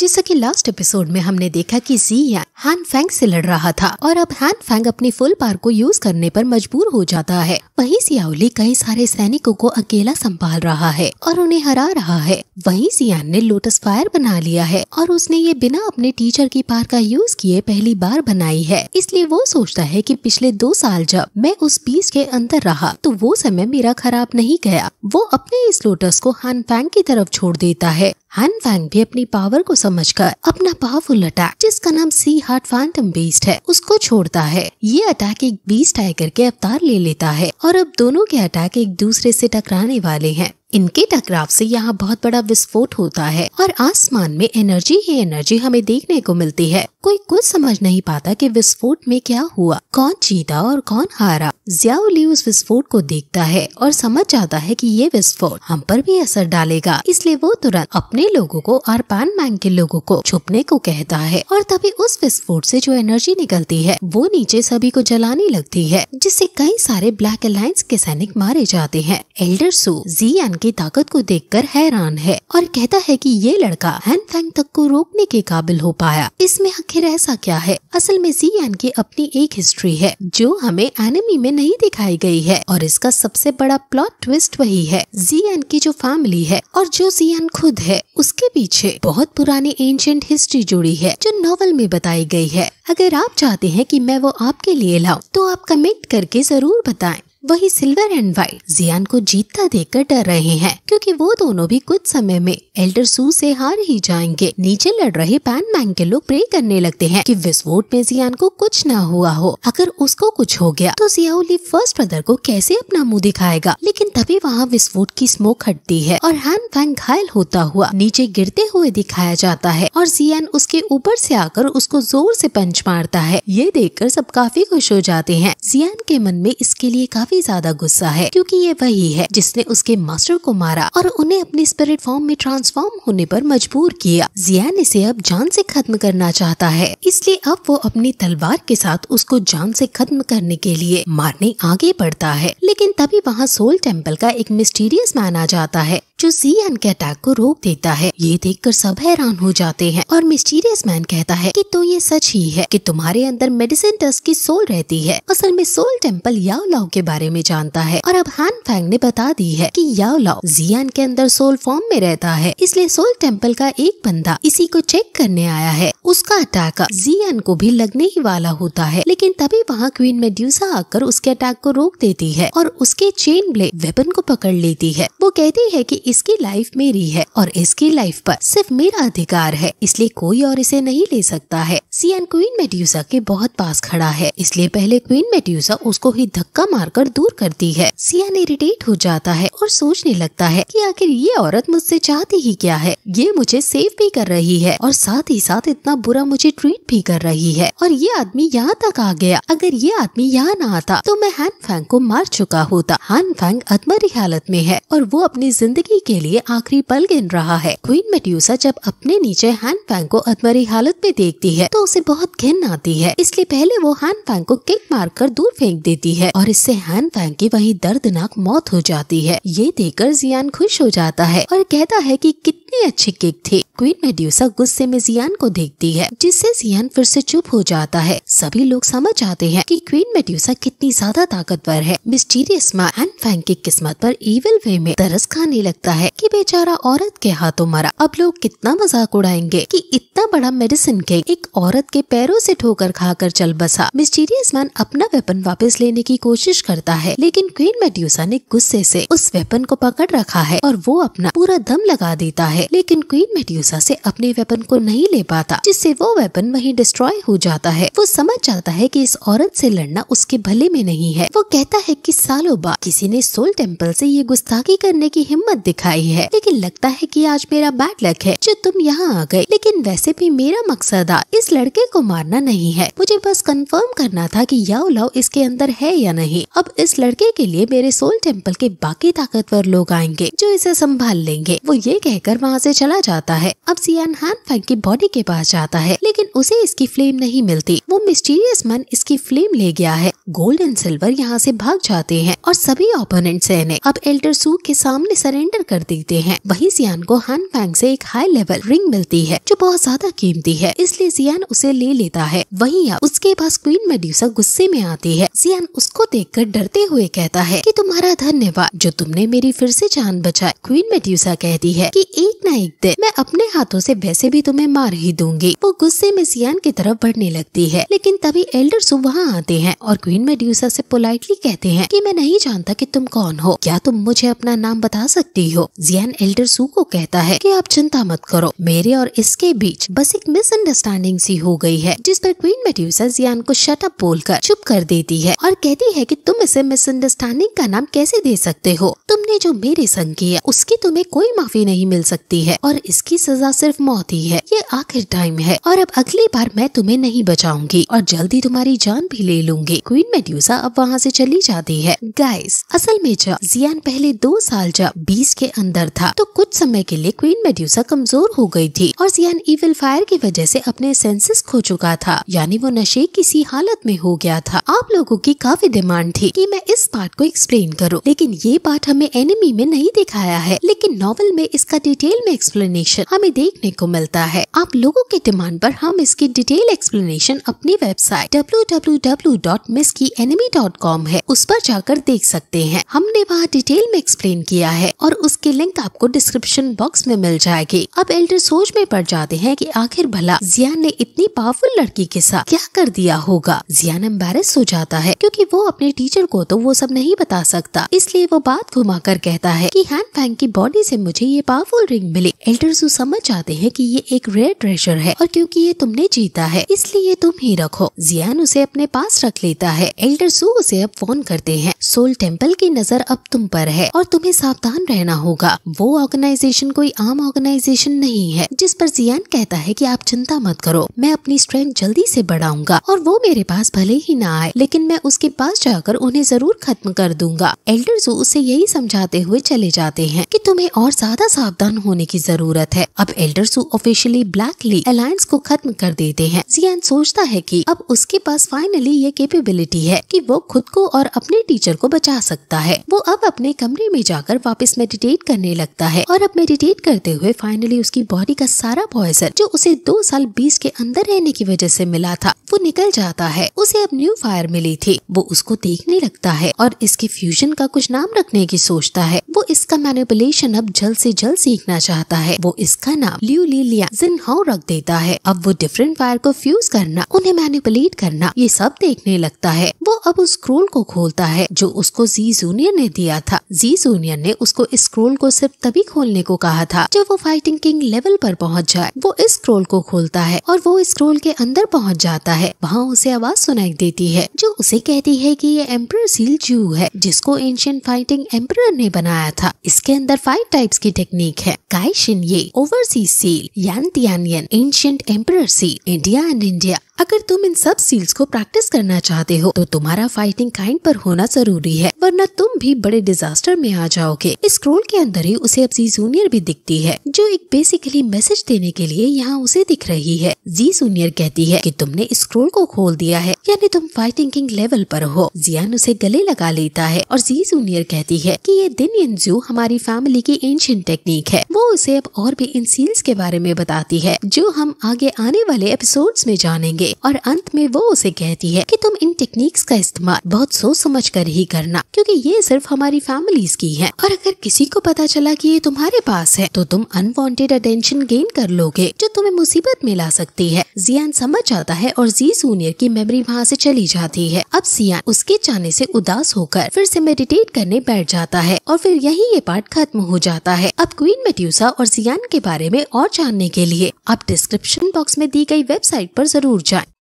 जैसा कि last episode में हमने देखा कि या हैंड फैंग से लड़ रहा था और अब हैंड फैंग अपनी फुल पार को यूज करने पर मजबूर हो जाता है वहीं सियाओली कई सारे सैनिकों को अकेला संभाल रहा है और उन्हें हरा रहा है वहीं सियान ने लोटस फायर बना लिया है और उसने ये बिना अपने टीचर की पार का यूज किए पहली बार बनाई है इसलिए वो सोचता है की पिछले दो साल जब मैं उस बीच के अंदर रहा तो वो समय मेरा खराब नहीं गया वो अपने इस लोटस को हैंड फैंग की तरफ छोड़ देता है हैन फैंग भी अपनी पावर को समझकर अपना पावरफुल अटैक जिसका नाम सी हार्ट फैंटम बीस्ट है उसको छोड़ता है ये अटैक एक बीस्ट टाइगर के अवतार ले लेता है और अब दोनों के अटैक एक दूसरे से टकराने वाले हैं इनके टकराव से यहाँ बहुत बड़ा विस्फोट होता है और आसमान में एनर्जी ही एनर्जी हमें देखने को मिलती है कोई कुछ समझ नहीं पाता कि विस्फोट में क्या हुआ कौन जीता और कौन हारा जियाउली उस विस्फोट को देखता है और समझ जाता है कि ये विस्फोट हम पर भी असर डालेगा इसलिए वो तुरंत अपने लोगों को और पान मैंग के लोगों को छुपने को कहता है और तभी उस विस्फोट से जो एनर्जी निकलती है वो नीचे सभी को जलाने लगती है जिससे कई सारे ब्लैक अलायंस के सैनिक मारे जाते हैं एल्डर सू एन की ताकत को कर हैरान है और कहता है की ये लड़का हैन फैंग तक को रोकने के काबिल हो पाया इसमें आखिर ऐसा क्या है असल में जी एन की अपनी एक हिस्ट्री है जो हमें एनिमी में में नहीं दिखाई गई है और इसका सबसे बड़ा प्लॉट ट्विस्ट वही है जियन की जो फैमिली है और जो जियन खुद है उसके पीछे बहुत पुरानी एंशियंट हिस्ट्री जुड़ी है जो नॉवल में बताई गई है अगर आप चाहते हैं कि मैं वो आपके लिए लाऊं तो आप कमेंट करके जरूर बताएं वही सिल्वर एंड व्हाइट जियान को जीतता देखकर डर रहे हैं क्योंकि वो दोनों भी कुछ समय में एल्डर सू से हार ही जाएंगे नीचे लड़ रहे पैन मैंग के लोग प्रे करने लगते हैं कि विस्फोट में जियान को कुछ ना हुआ हो अगर उसको कुछ हो गया तो जियाउली फर्स्ट ब्रदर को कैसे अपना मुंह दिखाएगा लेकिन तभी वहाँ विस्फोट की स्मोक हटती है और हैन फैंग घायल होता हुआ नीचे गिरते हुए दिखाया जाता है और जियान उसके ऊपर से आकर उसको जोर से पंच मारता है ये कर सब काफी खुश हो जाते हैं जियान के मन में इसके लिए काफी काफी ज्यादा गुस्सा है क्योंकि ये वही है जिसने उसके मास्टर को मारा और उन्हें अपने स्पिरिट फॉर्म में ट्रांसफॉर्म होने पर मजबूर किया जियान इसे अब जान से खत्म करना चाहता है इसलिए अब वो अपनी तलवार के साथ उसको जान से खत्म करने के लिए मारने आगे बढ़ता है लेकिन तभी वहाँ सोल टेम्पल का एक मिस्टीरियस मैन आ जाता है जो सी एन के अटैक को रोक देता है ये देखकर सब हैरान हो जाते हैं और मिस्टीरियस मैन कहता है कि तो ये सच ही है कि तुम्हारे अंदर मेडिसिन डस्ट की सोल रहती है असल में सोल टेम्पल याओ लाओ के बारे में जानता है और अब हान फैंग ने बता दी है की याओ लाओ एन के अंदर सोल फॉर्म में रहता है इसलिए सोल टेम्पल का एक बंदा इसी को चेक करने आया है उसका अटैक जी एन को भी लगने ही वाला होता है लेकिन तभी वहाँ क्वीन मेड्यूसा आकर उसके अटैक को रोक देती है और उसके चेन ब्लेड वेपन को पकड़ लेती है वो कहती है की इसकी लाइफ मेरी है और इसकी लाइफ पर सिर्फ मेरा अधिकार है इसलिए कोई और इसे नहीं ले सकता है सियन क्वीन मेड्यूसा के बहुत पास खड़ा है इसलिए पहले क्वीन मेड्यूसा उसको ही धक्का मारकर दूर करती है सियन इरिटेट हो जाता है और सोचने लगता है कि आखिर ये औरत मुझसे चाहती ही क्या है ये मुझे सेव भी कर रही है और साथ ही साथ इतना बुरा मुझे ट्रीट भी कर रही है और ये आदमी यहाँ तक आ गया अगर ये आदमी यहाँ न आता तो मैं हैन फैंग को मार चुका होता हैन फैंग अदमरी हालत में है और वो अपनी जिंदगी के लिए आखिरी पल गिन रहा है क्वीन मेट्यूसा जब अपने नीचे हैंड फैंग को अधमरी हालत में देखती है तो उसे बहुत घिन आती है इसलिए पहले वो हैंड फैंग को किक मारकर दूर फेंक देती है और इससे हैंड फैंग की वही दर्दनाक मौत हो जाती है ये देखकर जियान खुश हो जाता है और कहता है कि कितनी अच्छी किक थी क्वीन मेड्यूसा गुस्से में जियान को देखती है जिससे जियान फिर से चुप हो जाता है सभी लोग समझ आते हैं कि क्वीन मेड्यूसा कितनी ज्यादा ताकतवर है मिस्टीरियस माँ एंड फैंग की किस्मत पर इविल वे में तरस खाने लगता लगता है कि बेचारा औरत के हाथों मरा अब लोग कितना मजाक उड़ाएंगे कि इतना बड़ा मेडिसिन के एक औरत के पैरों से ठोकर खाकर चल बसा मिस्टीरियस मैन अपना वेपन वापस लेने की कोशिश करता है लेकिन क्वीन मेड्यूसा ने गुस्से से उस वेपन को पकड़ रखा है और वो अपना पूरा दम लगा देता है लेकिन क्वीन मेड्यूसा से अपने वेपन को नहीं ले पाता जिससे वो वेपन वही डिस्ट्रॉय हो जाता है वो समझ जाता है की इस औरत से लड़ना उसके भले में नहीं है वो कहता है की सालों बाद किसी ने सोल टेम्पल से ये गुस्ताखी करने की हिम्मत दिखाई है लेकिन लगता है कि आज मेरा बैड लक है जो तुम यहाँ आ गए लेकिन वैसे भी मेरा मकसद आ इस लड़के को मारना नहीं है मुझे बस कंफर्म करना था कि याओ लाओ इसके अंदर है या नहीं अब इस लड़के के लिए मेरे सोल टेम्पल के बाकी ताकतवर लोग आएंगे जो इसे संभाल लेंगे वो ये कहकर वहाँ ऐसी चला जाता है अब सियान हान फैंग की बॉडी के पास जाता है लेकिन उसे इसकी फ्लेम नहीं मिलती वो मिस्टीरियस मन इसकी फ्लेम ले गया है गोल्ड एंड सिल्वर यहाँ ऐसी भाग जाते हैं और सभी ओपोनेंट सैने अब एल्डर सू के सामने सरेंडर रिपेयर कर देते हैं वही सियान को हान फैंग से एक हाई लेवल रिंग मिलती है जो बहुत ज्यादा कीमती है इसलिए सियान उसे ले लेता है अब उसके पास क्वीन मेड्यूसा गुस्से में आती है सियान उसको देख डरते हुए कहता है की तुम्हारा धन्यवाद जो तुमने मेरी फिर ऐसी जान बचाई क्वीन मेड्यूसा कहती है की एक न एक दिन मैं अपने हाथों ऐसी वैसे भी तुम्हें मार ही दूंगी वो गुस्से में सियान की तरफ बढ़ने लगती है लेकिन तभी एल्डर सु वहाँ आते हैं और क्वीन मेड्यूसा से पोलाइटली कहते हैं कि मैं नहीं जानता कि तुम कौन हो क्या तुम मुझे अपना नाम बता सकती रही हो जियान एल्डर सू को कहता है कि आप चिंता मत करो मेरे और इसके बीच बस एक मिसअंडरस्टैंडिंग सी हो गई है जिस पर क्वीन मेड्यूसा जियान को शटअप बोलकर चुप कर देती है और कहती है कि तुम इसे मिसअंडरस्टैंडिंग का नाम कैसे दे सकते हो तुम तुमने जो मेरे संग किया उसकी तुम्हें कोई माफी नहीं मिल सकती है और इसकी सजा सिर्फ मौत ही है ये आखिर टाइम है और अब अगली बार मैं तुम्हें नहीं बचाऊंगी और जल्दी तुम्हारी जान भी ले लूंगी क्वीन मेड्यूसा अब वहाँ से चली जाती है गाइस असल में जब जियान पहले दो साल जब बीस के अंदर था तो कुछ समय के लिए क्वीन मेड्यूसा कमजोर हो गयी थी और जियान इविल फायर की वजह ऐसी अपने सेंसेस खो चुका था यानी वो नशे किसी हालत में हो गया था आप लोगों की काफी डिमांड थी कि मैं इस पार्ट को एक्सप्लेन करूं लेकिन ये पार्ट हमें एनिमी में नहीं दिखाया है लेकिन नॉवल में इसका डिटेल में एक्सप्लेनेशन हमें देखने को मिलता है आप लोगों के डिमांड पर हम इसकी डिटेल एक्सप्लेनेशन अपनी वेबसाइट www.misskyenemy.com है उस पर जाकर देख सकते हैं हमने वहाँ डिटेल में एक्सप्लेन किया है और उसके लिंक आपको डिस्क्रिप्शन बॉक्स में मिल जाएगी अब एल्डर सोच में पड़ जाते हैं की आखिर भला जियान ने इतनी पावरफुल लड़की के साथ क्या कर दिया होगा जियान एम्बेस हो जाता है क्योंकि वो अपने टीचर को तो वो सब नहीं बता सकता इसलिए वो बात घुमा जाकर कहता है कि हैंड फैंग की बॉडी से मुझे ये पावरफुल रिंग मिली एल्डर्सू समझ आते हैं कि ये एक रेयर ट्रेजर है और क्योंकि ये तुमने जीता है इसलिए तुम ही रखो जियान उसे अपने पास रख लेता है एल्डर्सू उसे अब फोन करते हैं सोल टेम्पल की नजर अब तुम पर है और तुम्हें सावधान रहना होगा वो ऑर्गेनाइजेशन कोई आम ऑर्गेनाइजेशन नहीं है जिस पर जियान कहता है की आप चिंता मत करो मैं अपनी स्ट्रेंथ जल्दी ऐसी बढ़ाऊंगा और वो मेरे पास भले ही न आए लेकिन मैं उसके पास जाकर उन्हें जरूर खत्म कर दूंगा एल्डर्सू उसे यही समझा समझाते हुए चले जाते हैं कि तुम्हें और ज्यादा सावधान होने की जरूरत है अब Elder Su officially black Lee alliance को खत्म कर देते हैं जियान सोचता है कि अब उसके पास फाइनली ये कैपेबिलिटी है कि वो खुद को और अपने टीचर को बचा सकता है वो अब अपने कमरे में जाकर वापस मेडिटेट करने लगता है और अब मेडिटेट करते हुए फाइनली उसकी बॉडी का सारा पॉइजन जो उसे दो साल बीस के अंदर रहने की वजह से मिला था वो निकल जाता है उसे अब न्यू फायर मिली थी वो उसको देखने लगता है और इसके फ्यूजन का कुछ नाम रखने की सोच सोचता है वो इसका मैनिपुलेशन अब जल्द से जल्द सीखना चाहता है वो इसका नाम ल्यू ली लिया जिन हाउ रख देता है अब वो डिफरेंट वायर को फ्यूज करना उन्हें मैनिपुलेट करना ये सब देखने लगता है वो अब उस स्क्रोल को खोलता है जो उसको जी जूनियर ने दिया था जी जूनियर ने उसको इस स्क्रोल को सिर्फ तभी खोलने को कहा था जब वो फाइटिंग किंग लेवल पर पहुंच जाए वो इस स्क्रोल को खोलता है और वो स्क्रोल के अंदर पहुंच जाता है वहाँ उसे आवाज सुनाई देती है जो उसे कहती है कि ये एम्पर सील जू है जिसको एंशियन फाइटिंग एम्पर ने बनाया था इसके अंदर फाइव टाइप्स की टेक्निक है काइशिन ये ओवरसीज सील यान ancient emperor seal India and India अगर तुम इन सब सील्स को प्रैक्टिस करना चाहते हो तो तुम्हारा फाइटिंग काइंड पर होना जरूरी है वरना तुम भी बड़े डिजास्टर में आ जाओगे इस स्क्रोल के अंदर ही उसे अब जी जूनियर भी दिखती है जो एक बेसिकली मैसेज देने के लिए यहाँ उसे दिख रही है जी जूनियर कहती है कि तुमने इस स्क्रोल को खोल दिया है यानी तुम फाइटिंग किंग लेवल पर हो जियान उसे गले लगा लेता है और जी जूनियर कहती है कि ये दिन यंजू हमारी फैमिली की एंशियंट टेक्निक है वो उसे अब और भी इन सील्स के बारे में बताती है जो हम आगे आने वाले एपिसोड्स में जानेंगे और अंत में वो उसे कहती है कि तुम इन टेक्निक्स का इस्तेमाल बहुत सोच समझ कर ही करना क्योंकि ये सिर्फ हमारी फैमिलीज की है और अगर किसी को पता चला कि ये तुम्हारे पास है तो तुम अनवांटेड अटेंशन गेन कर लोगे जो तुम्हें मुसीबत में ला सकती है जियान समझ जाता है और जी सूनियर की मेमोरी वहाँ से चली जाती है अब सियान उसके जाने से उदास होकर फिर से मेडिटेट करने बैठ जाता है और फिर यही ये पार्ट खत्म हो जाता है अब क्वीन मेट्यूसा और जियान के बारे में और जानने के लिए आप डिस्क्रिप्शन बॉक्स में दी गई वेबसाइट पर जरूर जाएं।